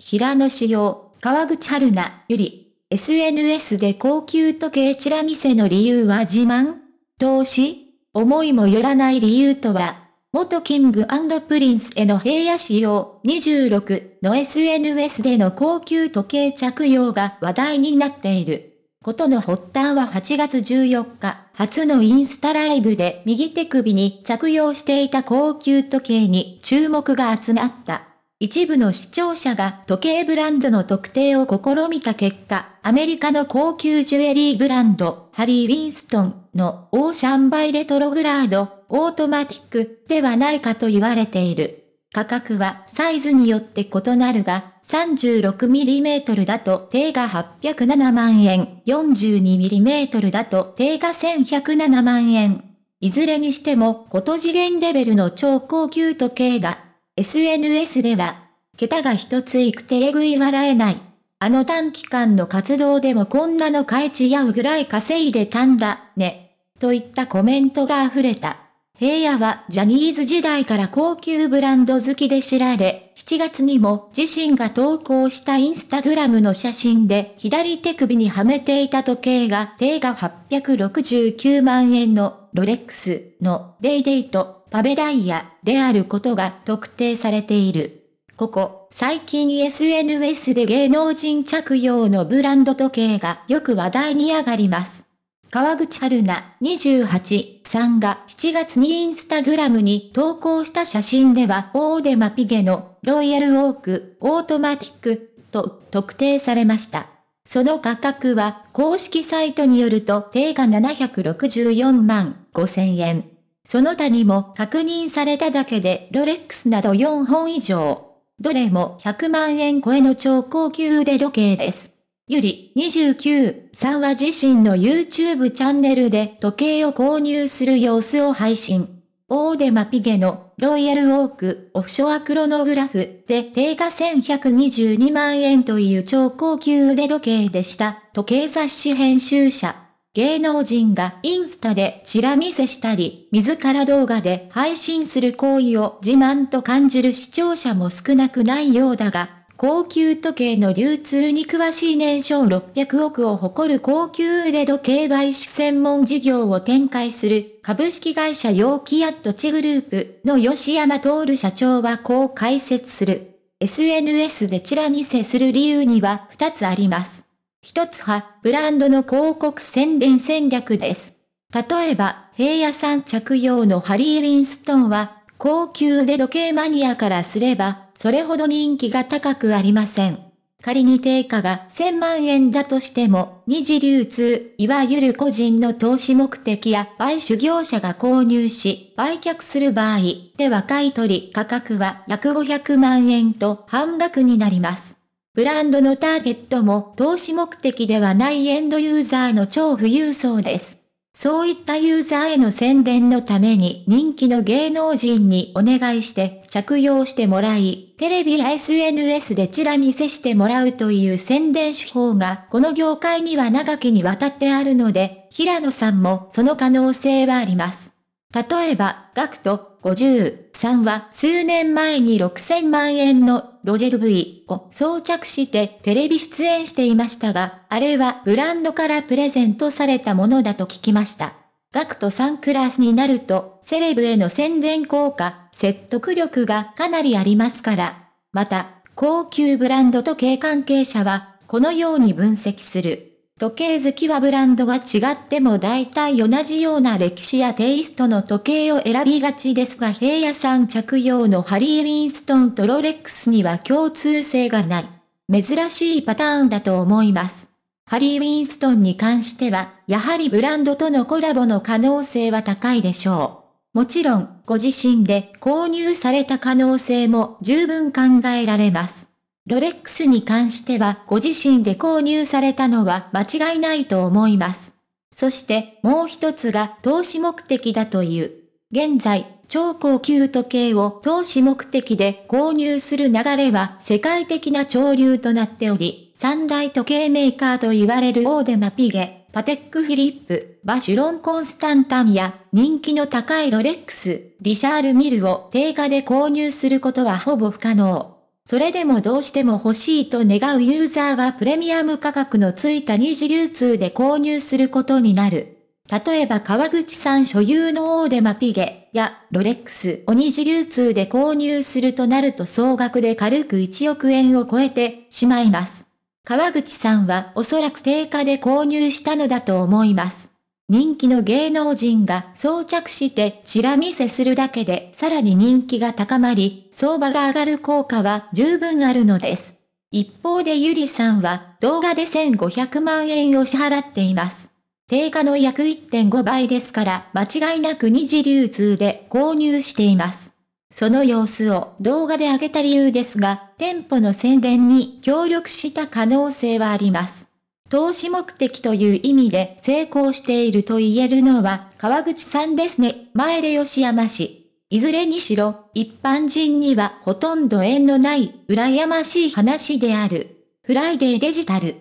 平野紫耀、川口春奈、ゆり。SNS で高級時計チラ見せの理由は自慢投資思いもよらない理由とは、元キングプリンスへの平野仕様26の SNS での高級時計着用が話題になっている。ことの発端は8月14日、初のインスタライブで右手首に着用していた高級時計に注目が集まった。一部の視聴者が時計ブランドの特定を試みた結果、アメリカの高級ジュエリーブランド、ハリー・ウィンストンのオーシャンバイレトログラード、オートマティックではないかと言われている。価格はサイズによって異なるが、36mm だと定が807万円、42mm だと定が1107万円。いずれにしても、こと次元レベルの超高級時計だ。SNS では、桁が一ついくてえぐい笑えない。あの短期間の活動でもこんなの買ち合うぐらい稼いでたんだ、ね。といったコメントが溢れた。平野はジャニーズ時代から高級ブランド好きで知られ、7月にも自身が投稿したインスタグラムの写真で左手首にはめていた時計が定価869万円のロレックスのデイデイとパベダイヤであることが特定されている。ここ、最近 SNS で芸能人着用のブランド時計がよく話題に上がります。川口春奈28さんが7月にインスタグラムに投稿した写真ではオーデマピゲのロイヤルウォークオートマティックと特定されました。その価格は公式サイトによると定価764万5千円。その他にも確認されただけでロレックスなど4本以上。どれも100万円超えの超高級腕時計です。ゆり29さんは自身の YouTube チャンネルで時計を購入する様子を配信。オーデマピゲのロイヤルオークオフショアクロノグラフで定価1122万円という超高級腕時計でした。時計雑誌編集者芸能人がインスタでチラ見せしたり、自ら動画で配信する行為を自慢と感じる視聴者も少なくないようだが、高級時計の流通に詳しい年商600億を誇る高級腕時計買収専門事業を展開する株式会社ヨーキアットチグループの吉山徹社長はこう解説する。SNS でチラ見せする理由には2つあります。一つは、ブランドの広告宣伝戦略です。例えば、平野さん着用のハリー・ウィンストンは、高級腕時計マニアからすれば、それほど人気が高くありません。仮に定価が1000万円だとしても、二次流通、いわゆる個人の投資目的や買収業者が購入し、売却する場合では買取価格は約500万円と半額になります。ブランドのターゲットも投資目的ではないエンドユーザーの超富裕層です。そういったユーザーへの宣伝のために人気の芸能人にお願いして着用してもらい、テレビや SNS でチラ見せしてもらうという宣伝手法がこの業界には長きにわたってあるので、平野さんもその可能性はあります。例えば、ガクト53は数年前に6000万円のロジェル V を装着してテレビ出演していましたが、あれはブランドからプレゼントされたものだと聞きました。ガクト3クラスになると、セレブへの宣伝効果、説得力がかなりありますから。また、高級ブランドと経関係者は、このように分析する。時計好きはブランドが違っても大体同じような歴史やテイストの時計を選びがちですが平野さん着用のハリー・ウィンストンとロレックスには共通性がない。珍しいパターンだと思います。ハリー・ウィンストンに関しては、やはりブランドとのコラボの可能性は高いでしょう。もちろん、ご自身で購入された可能性も十分考えられます。ロレックスに関してはご自身で購入されたのは間違いないと思います。そしてもう一つが投資目的だという。現在、超高級時計を投資目的で購入する流れは世界的な潮流となっており、三大時計メーカーと言われるオーデマピゲ、パテックフィリップ、バシュロンコンスタンタンや人気の高いロレックス、リシャールミルを定価で購入することはほぼ不可能。それでもどうしても欲しいと願うユーザーはプレミアム価格のついた二次流通で購入することになる。例えば川口さん所有のオーデマピゲやロレックスを二次流通で購入するとなると総額で軽く1億円を超えてしまいます。川口さんはおそらく定価で購入したのだと思います。人気の芸能人が装着してチラ見せするだけでさらに人気が高まり、相場が上がる効果は十分あるのです。一方でゆりさんは動画で1500万円を支払っています。定価の約1.5倍ですから間違いなく二次流通で購入しています。その様子を動画で上げた理由ですが、店舗の宣伝に協力した可能性はあります。投資目的という意味で成功していると言えるのは川口さんですね。前で吉山氏。いずれにしろ、一般人にはほとんど縁のない、羨ましい話である。フライデーデジタル。